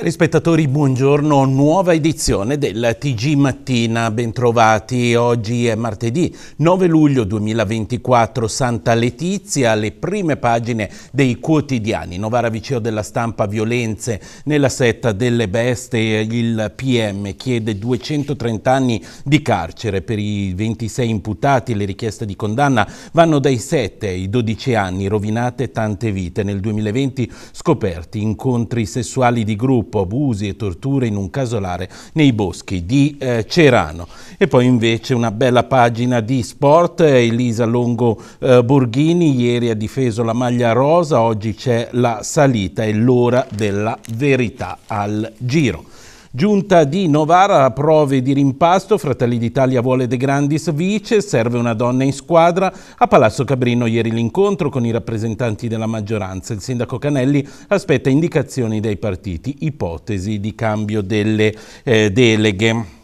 Cari spettatori, buongiorno, nuova edizione del TG Mattina, bentrovati. Oggi è martedì 9 luglio 2024, Santa Letizia, le prime pagine dei quotidiani. Novara Viceo della Stampa, violenze nella setta delle bestie, il PM chiede 230 anni di carcere per i 26 imputati, le richieste di condanna vanno dai 7 ai 12 anni, rovinate tante vite. Nel 2020 scoperti incontri sessuali di gruppo stupro, abusi e torture in un casolare nei boschi di eh, Cerano. E poi invece una bella pagina di sport, Elisa Longo eh, Borghini ieri ha difeso la maglia rosa, oggi c'è la salita e l'ora della verità al giro. Giunta di Novara, a prove di rimpasto, Fratelli d'Italia vuole De Grandis vice, serve una donna in squadra. A Palazzo Cabrino ieri l'incontro con i rappresentanti della maggioranza. Il sindaco Canelli aspetta indicazioni dai partiti, ipotesi di cambio delle eh, deleghe.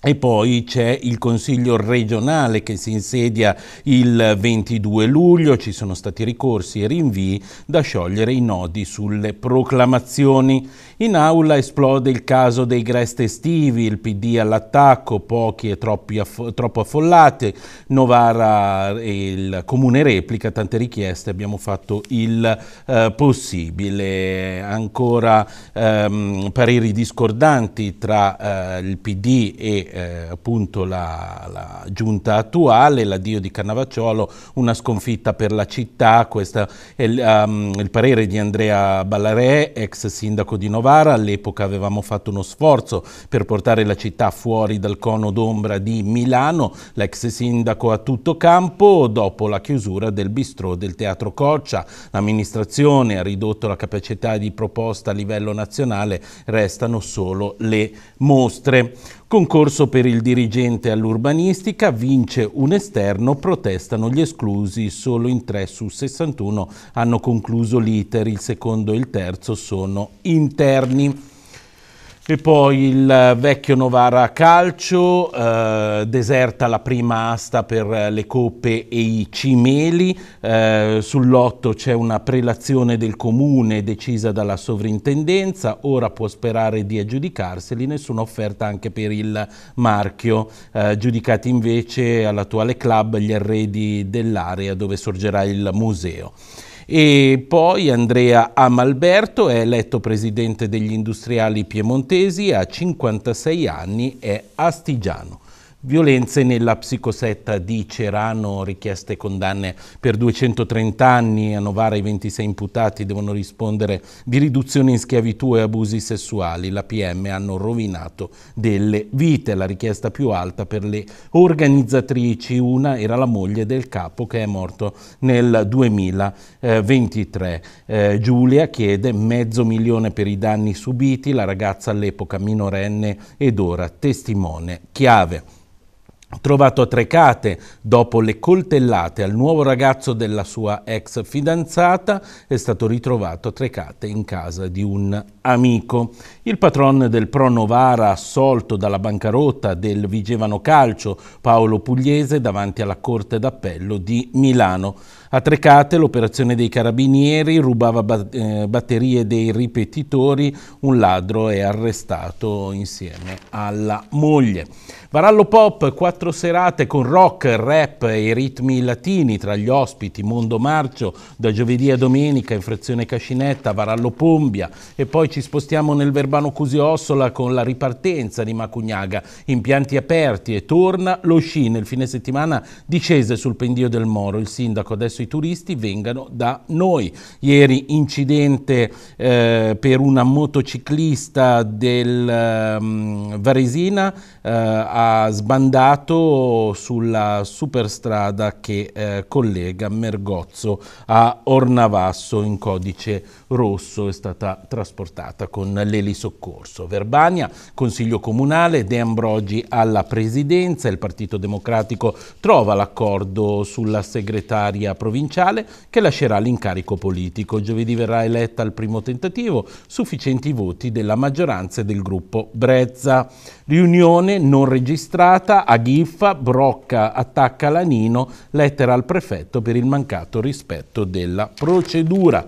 E poi c'è il Consiglio regionale che si insedia il 22 luglio, ci sono stati ricorsi e rinvii da sciogliere i nodi sulle proclamazioni. In aula esplode il caso dei grest estivi, il PD all'attacco, pochi e aff troppo affollati, Novara e il Comune replica, tante richieste, abbiamo fatto il eh, possibile. Ancora ehm, pareri discordanti tra eh, il PD e eh, appunto la, la, giunta attuale, l'addio di Cannavacciolo, una sconfitta per la città, questo è il, um, ehm, il parere di Andrea Ballarè, ex sindaco di Novara, all'epoca avevamo fatto uno sforzo per portare la città fuori dal cono d'ombra di Milano, l'ex sindaco a tutto campo, dopo la chiusura del bistrò del Teatro Coccia, l'amministrazione ha ridotto la capacità di proposta a livello nazionale, restano solo le mostre. Concorso per il dirigente all'urbanistica, vince un esterno, protestano gli esclusi, solo in 3 su 61 hanno concluso l'iter, il secondo e il terzo sono interni. E poi il vecchio Novara Calcio eh, deserta la prima asta per le coppe e i cimeli, eh, sull'otto c'è una prelazione del comune decisa dalla sovrintendenza, ora può sperare di aggiudicarseli, nessuna offerta anche per il marchio, eh, giudicati invece all'attuale club gli arredi dell'area dove sorgerà il museo. E poi Andrea Amalberto è eletto presidente degli industriali piemontesi, ha 56 anni, è astigiano. Violenze nella psicosetta di Cerano, richieste condanne per 230 anni, a Novara i 26 imputati devono rispondere di riduzione in schiavitù e abusi sessuali. La PM hanno rovinato delle vite, la richiesta più alta per le organizzatrici, una era la moglie del capo che è morto nel 2023. Eh, Giulia chiede mezzo milione per i danni subiti, la ragazza all'epoca minorenne ed ora testimone chiave trovato a Trecate dopo le coltellate al nuovo ragazzo della sua ex fidanzata, è stato ritrovato a Trecate in casa di un amico. Il patron del Pro Novara assolto dalla bancarotta del Vigevano Calcio, Paolo Pugliese, davanti alla Corte d'Appello di Milano. A Trecate l'operazione dei carabinieri rubava eh, batterie dei ripetitori, un ladro è arrestato insieme alla moglie. Varallo Pop, quattro serate con rock, rap e ritmi latini tra gli ospiti Mondo Marcio, da giovedì a domenica in Frazione Cascinetta, Varallo Pombia e poi ci spostiamo nel verbale Urbano Cusiossola con la ripartenza di Macugnaga, impianti aperti e torna lo sci nel fine settimana discese sul pendio del Moro. Il sindaco adesso i turisti vengano da noi. Ieri incidente eh, per una motociclista del um, Varesina eh, ha sbandato sulla superstrada che eh, collega Mergozzo a Ornavasso in codice rosso. È stata trasportata con l'elisottile soccorso. Verbania, Consiglio Comunale, De Ambrogi alla Presidenza, il Partito Democratico trova l'accordo sulla segretaria provinciale che lascerà l'incarico politico. Giovedì verrà eletta al primo tentativo, sufficienti voti della maggioranza del gruppo Brezza. Riunione non registrata a Ghiffa, Brocca attacca Lanino, lettera al prefetto per il mancato rispetto della procedura.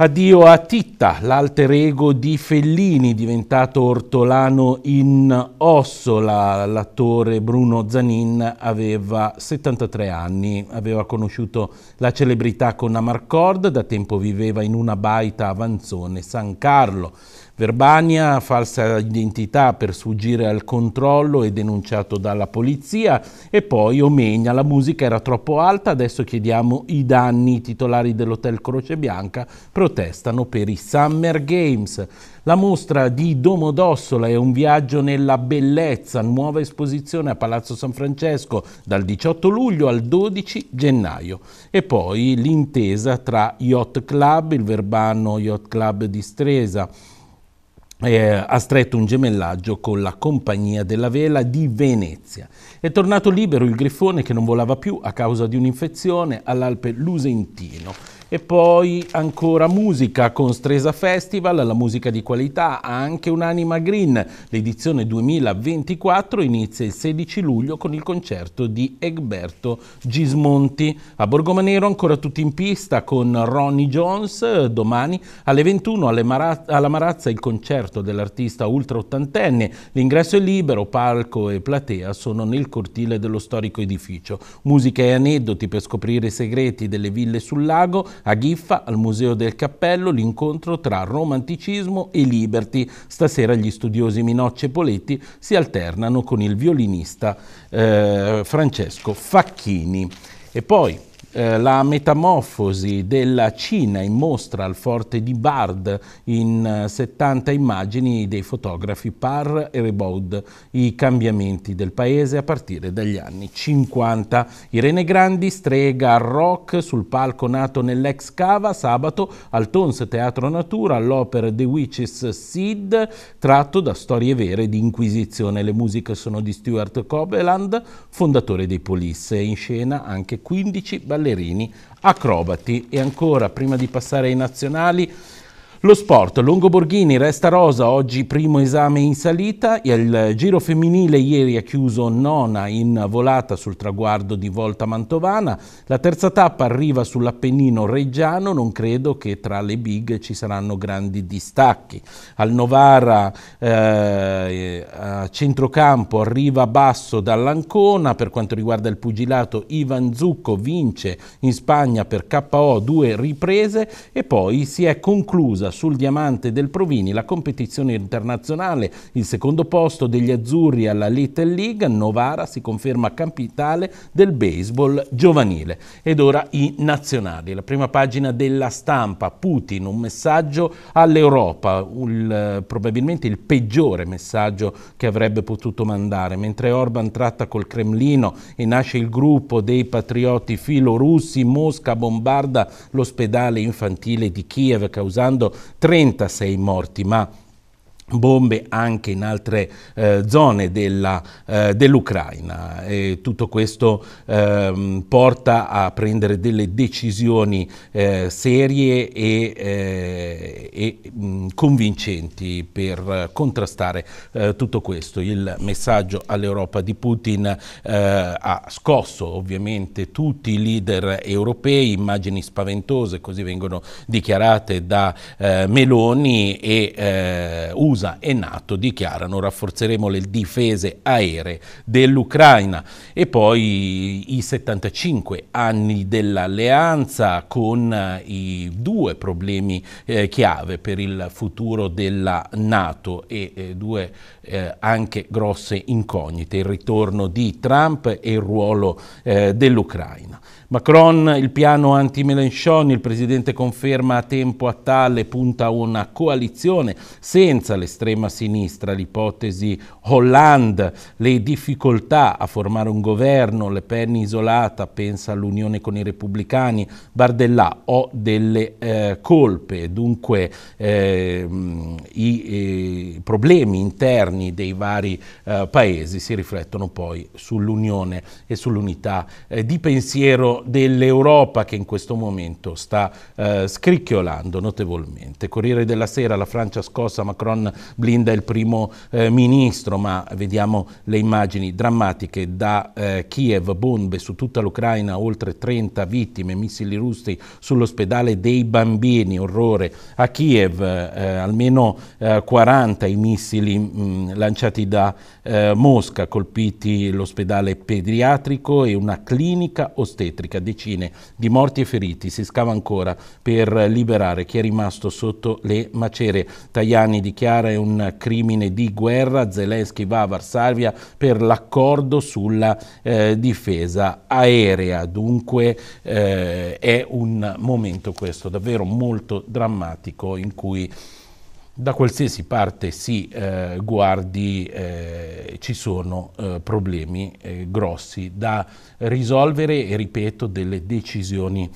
Addio a Titta, l'alter ego di Fellini, diventato ortolano in Ossola. l'attore Bruno Zanin aveva 73 anni, aveva conosciuto la celebrità con Amarcord, da tempo viveva in una baita a Vanzone, San Carlo. Verbania, falsa identità per sfuggire al controllo e denunciato dalla polizia e poi Omegna, la musica era troppo alta, adesso chiediamo i danni, i titolari dell'hotel Croce Bianca protestano per i Summer Games. La mostra di Domodossola è un viaggio nella bellezza, nuova esposizione a Palazzo San Francesco dal 18 luglio al 12 gennaio e poi l'intesa tra Yacht Club, il Verbano Yacht Club di Stresa, eh, ha stretto un gemellaggio con la Compagnia della Vela di Venezia. È tornato libero il grifone che non volava più a causa di un'infezione all'Alpe Lusentino. E poi ancora musica con Stresa Festival, la musica di qualità anche un'anima green. L'edizione 2024 inizia il 16 luglio con il concerto di Egberto Gismonti. A Borgomanero ancora tutti in pista con Ronnie Jones domani alle 21 alle Mara alla Marazza il concerto dell'artista ultra ottantenne. L'ingresso è libero, palco e platea sono nel cortile dello storico edificio. Musica e aneddoti per scoprire i segreti delle ville sul lago a Giffa, al Museo del Cappello, l'incontro tra romanticismo e liberty. Stasera gli studiosi Minocce e Poletti si alternano con il violinista eh, Francesco Facchini. E poi eh, la metamorfosi della Cina in mostra al forte di Bard in 70 eh, immagini dei fotografi Parr e Rebaud, i cambiamenti del paese a partire dagli anni 50. Irene Grandi, strega rock sul palco nato nell'ex cava, sabato al Tons Teatro Natura, all'opera The Witches Seed, tratto da storie vere di Inquisizione. Le musiche sono di Stuart Copeland, fondatore dei Polisse. In scena anche 15 ballerini ballerini, acrobati e ancora prima di passare ai nazionali lo sport, Longoborghini resta rosa, oggi primo esame in salita, il giro femminile ieri ha chiuso nona in volata sul traguardo di Volta Mantovana, la terza tappa arriva sull'Appennino Reggiano, non credo che tra le big ci saranno grandi distacchi. Al Novara eh, a centrocampo arriva Basso dall'Ancona, per quanto riguarda il pugilato Ivan Zucco vince in Spagna per KO due riprese e poi si è conclusa chiusa sul diamante del Provini la competizione internazionale, il secondo posto degli azzurri alla Little League, Novara si conferma capitale del baseball giovanile. Ed ora i nazionali, la prima pagina della stampa, Putin, un messaggio all'Europa, probabilmente il peggiore messaggio che avrebbe potuto mandare, mentre Orban tratta col Cremlino e nasce il gruppo dei patrioti filorussi, Mosca bombarda l'ospedale infantile di Kiev causando 36 morti, ma bombe anche in altre eh, zone eh, dell'Ucraina. Eh, dell tutto questo eh, porta a prendere delle decisioni eh, serie e, eh, e mh, mm, convincenti per contrastare tutto questo. Il messaggio all'Europa di Putin ha scosso ovviamente tutti i leader europei, immagini spaventose, così vengono dichiarate da Meloni e USA USA e NATO dichiarano rafforzeremo le difese aeree dell'Ucraina e poi i 75 anni dell'alleanza con eh, i due problemi eh, chiave per il futuro della Nato e eh, due eh, anche grosse incognite, il ritorno di Trump e il ruolo eh, dell'Ucraina. Macron, il piano anti-Mélenchon, il presidente conferma a tempo a tale, punta a una coalizione senza l'estrema sinistra, l'ipotesi Hollande, le difficoltà a formare un governo, Le Pen isolata, pensa all'unione con i repubblicani, Bardella, ho delle eh, colpe, dunque ehm, eh, i, i, problemi interni dei vari eh, paesi si riflettono poi sull'unione e sull'unità eh, di pensiero dell'Europa che in questo momento sta eh, scricchiolando notevolmente. Corriere della Sera, la Francia scossa, Macron blinda il primo eh, ministro, ma vediamo le immagini drammatiche da eh, Kiev, bombe su tutta l'Ucraina, oltre 30 vittime, missili russi sull'ospedale dei bambini, orrore. A Kiev eh, almeno 40 eh, i missili mh, lanciati da eh, Mosca, colpiti l'ospedale pediatrico e una clinica ostetrica Africa, decine di morti e feriti. Si scava ancora per liberare chi è rimasto sotto le macerie. Tajani dichiara è un crimine di guerra. Zelensky va a Varsavia per l'accordo sulla eh, difesa aerea. Dunque eh, è un momento questo davvero molto drammatico in cui da qualsiasi parte si eh, guardi eh, ci sono eh, problemi eh, grossi da risolvere e ripeto delle decisioni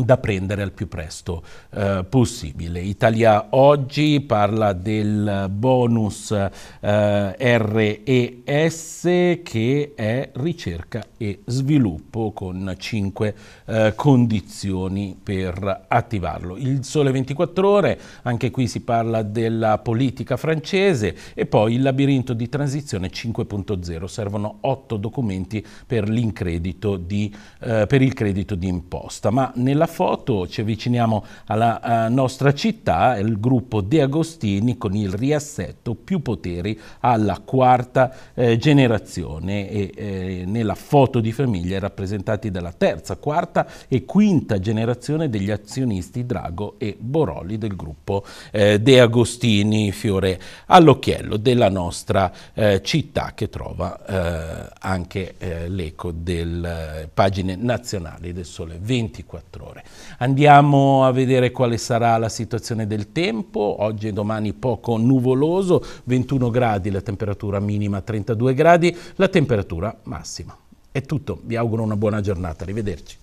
da prendere al più presto eh, possibile. Italia Oggi parla del bonus eh, RES che è ricerca e sviluppo con cinque eh, condizioni per attivarlo. Il Sole 24 Ore, anche qui si parla della politica francese e poi il labirinto di transizione 5.0. Servono otto documenti per, eh, per il credito di imposta, ma nella nella foto ci avviciniamo alla eh, nostra città, il gruppo De Agostini con il riassetto più poteri alla quarta eh, generazione e eh, nella foto di famiglia rappresentati dalla terza, quarta e quinta generazione degli azionisti Drago e Boroli del gruppo eh, De Agostini, fiore all'occhiello della nostra eh, città che trova eh, anche l'eco delle pagine nazionali del Sole 24 ore migliore. Andiamo a vedere quale sarà la situazione del tempo. Oggi e domani poco nuvoloso, 21 gradi la temperatura minima, 32 gradi la temperatura massima. È tutto, vi auguro una buona giornata, arrivederci.